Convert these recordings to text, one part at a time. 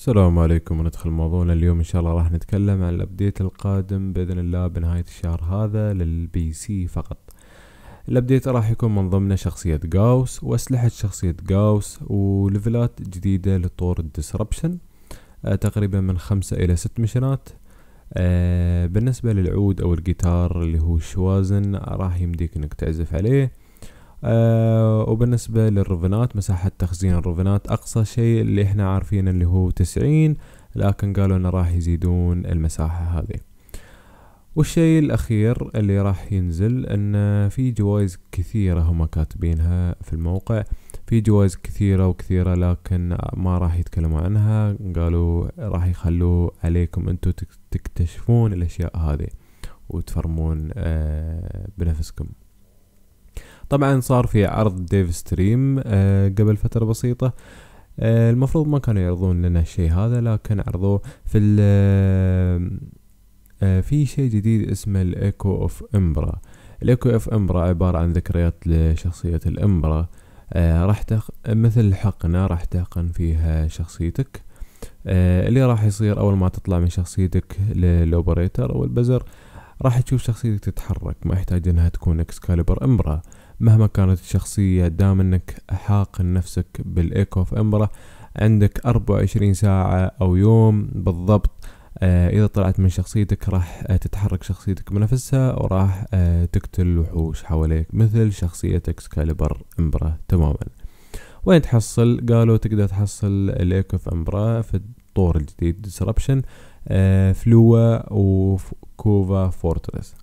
السلام عليكم وندخل موضوعنا اليوم ان شاء الله راح نتكلم عن الابديت القادم باذن الله بنهاية الشهر هذا للبي سي فقط الابديت راح يكون من ضمنه شخصية جاوس واسلحة شخصية جاوس وليفلات جديدة لطور الديسربشن آه تقريبا من خمسة الى ست مشنات آه بالنسبة للعود او الجيتار اللي هو الشوازن راح يمديك انك تعزف عليه آه، وبالنسبة للروفنات مساحة تخزين الروفنات أقصى شيء اللي احنا عارفينه اللي هو تسعين لكن قالوا انه راح يزيدون المساحة هذه والشيء الأخير اللي راح ينزل أن في جوائز كثيرة هم كاتبينها في الموقع في جوائز كثيرة وكثيرة لكن ما راح يتكلموا عنها قالوا راح يخلوا عليكم أنتم تكتشفون الأشياء هذه وتفرمون آه، بنفسكم طبعا صار في عرض ديف ستريم آه قبل فترة بسيطة آه المفروض ما كانوا يعرضون لنا الشيء هذا لكن عرضوه في آه،, آه في شيء جديد اسمه الايكو اوف امبرا الايكو اوف امبرا عبارة عن ذكريات لشخصية الامبرا آه راح تخ... مثل حقنة راح تحقن فيها شخصيتك آه اللي راح يصير اول ما تطلع من شخصيتك للاوبريتر او البزر راح تشوف شخصيتك تتحرك ما يحتاج انها تكون اكسكاليبر امبرا مهما كانت الشخصية دام انك حاقن نفسك بالايكو في امبرا عندك 24 ساعة او يوم بالضبط آه، اذا طلعت من شخصيتك راح آه، تتحرك شخصيتك بنفسها وراح آه، تقتل الوحوش حواليك مثل شخصية اكسكاليبر امبرا تماما وين تحصل قالوا تقدر تحصل الايكو في امبرا في الطور الجديد ديسربشن فلوا وكوفا فورترس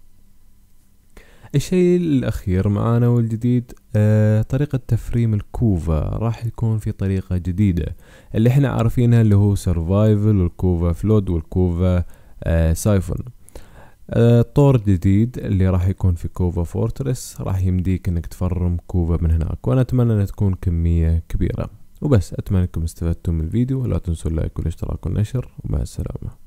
الشيء الأخير معانا والجديد آه طريقة تفريم الكوفا راح يكون في طريقة جديدة اللي احنا عارفينها اللي هو سرفايفل والكوفا فلود والكوفا آه سايفون آه طور جديد اللي راح يكون في كوفا فورترس راح يمديك انك تفرم كوفا من هناك وانا اتمنى ان تكون كمية كبيرة وبس اتمنى انكم استفدتم من الفيديو لا تنسوا اللايك والاشتراك والنشر ومع السلامه